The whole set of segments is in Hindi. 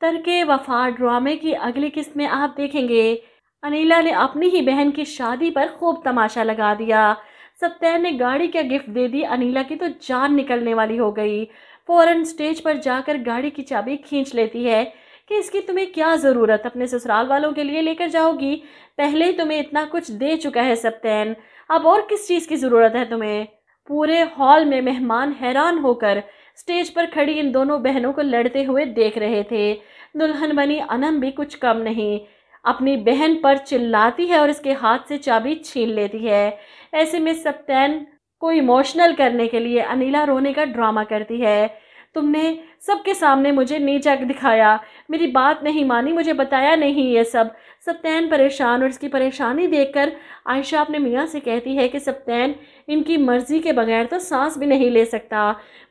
तरके वफा ड्रामे की अगली किस्त में आप देखेंगे अनिला ने अपनी ही बहन की शादी पर खूब तमाशा लगा दिया सत्यन ने गाड़ी क्या गिफ्ट दे दी अनिला की तो जान निकलने वाली हो गई फ़ौरन स्टेज पर जाकर गाड़ी की चाबी खींच लेती है कि इसकी तुम्हें क्या ज़रूरत अपने ससुराल वालों के लिए लेकर जाओगी पहले ही तुम्हें इतना कुछ दे चुका है सप्तैन अब और किस चीज़ की ज़रूरत है तुम्हें पूरे हॉल में मेहमान हैरान होकर स्टेज पर खड़ी इन दोनों बहनों को लड़ते हुए देख रहे थे दुल्हन बनी अनम भी कुछ कम नहीं अपनी बहन पर चिल्लाती है और इसके हाथ से चाबी छीन लेती है ऐसे में सप्तैन को इमोशनल करने के लिए अनिला रोने का ड्रामा करती है तुमने सबके सामने मुझे नीचा दिखाया मेरी बात नहीं मानी मुझे बताया नहीं ये सब सप्तैन परेशान और इसकी परेशानी देखकर आयशा अपने मियाँ से कहती है कि सप्तैन इनकी मर्ज़ी के बगैर तो सांस भी नहीं ले सकता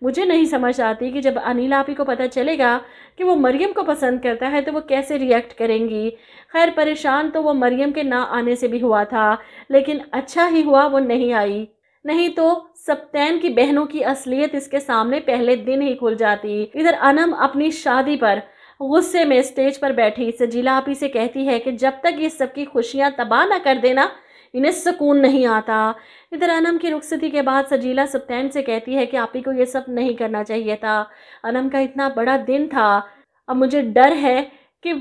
मुझे नहीं समझ आती कि जब अनिल आपी को पता चलेगा कि वो मरियम को पसंद करता है तो वो कैसे रिएक्ट करेंगी खैर परेशान तो वो मरियम के ना आने से भी हुआ था लेकिन अच्छा ही हुआ वो नहीं आई नहीं तो सप्तैन की बहनों की असलियत इसके सामने पहले दिन ही खुल जाती इधर अनम अपनी शादी पर गुस्से में स्टेज पर बैठी सजीला आप इसे कहती है कि जब तक ये सबकी खुशियाँ तबाह ना कर देना इन्हें सुकून नहीं आता इधर अनम की रुखसती के बाद सजीला सप्तैन से कहती है कि आप ही को ये सब नहीं करना चाहिए था अनम का इतना बड़ा दिन था अब मुझे डर है कि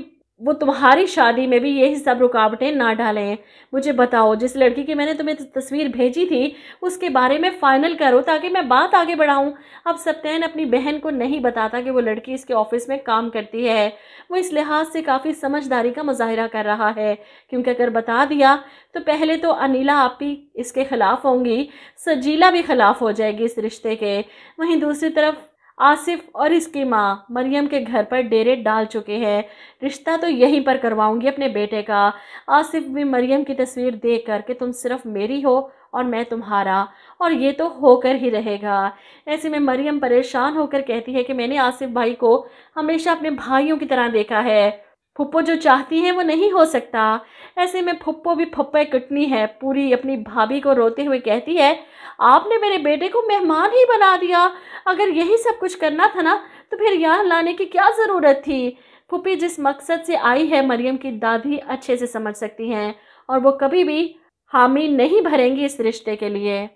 वो तुम्हारी शादी में भी यही सब रुकावटें ना डालें मुझे बताओ जिस लड़की की मैंने तुम्हें तस्वीर भेजी थी उसके बारे में फ़ाइनल करो ताकि मैं बात आगे बढ़ाऊं अब सत्यन अपनी बहन को नहीं बताता कि वो लड़की इसके ऑफिस में काम करती है वो इस लिहाज से काफ़ी समझदारी का मुजाहरा कर रहा है क्योंकि अगर बता दिया तो पहले तो अनिला आप ही इसके ख़िलाफ़ होंगी सजीला भी ख़िलाफ़ हो जाएगी इस रिश्ते के वहीं दूसरी तरफ आसिफ और इसकी माँ मरियम के घर पर डेरे डाल चुके हैं रिश्ता तो यहीं पर करवाऊंगी अपने बेटे का आसिफ भी मरियम की तस्वीर देख कर कि तुम सिर्फ मेरी हो और मैं तुम्हारा और ये तो होकर ही रहेगा ऐसे में मरियम परेशान होकर कहती है कि मैंने आसिफ भाई को हमेशा अपने भाइयों की तरह देखा है फुप्पो जो चाहती हैं वो नहीं हो सकता ऐसे में फुप्पो भी फुप्पे कटनी है पूरी अपनी भाभी को रोते हुए कहती है आपने मेरे बेटे को मेहमान ही बना दिया अगर यही सब कुछ करना था ना तो फिर यहाँ लाने की क्या ज़रूरत थी फुप्पी जिस मकसद से आई है मरियम की दादी अच्छे से समझ सकती हैं और वो कभी भी हामी नहीं भरेंगी इस रिश्ते के लिए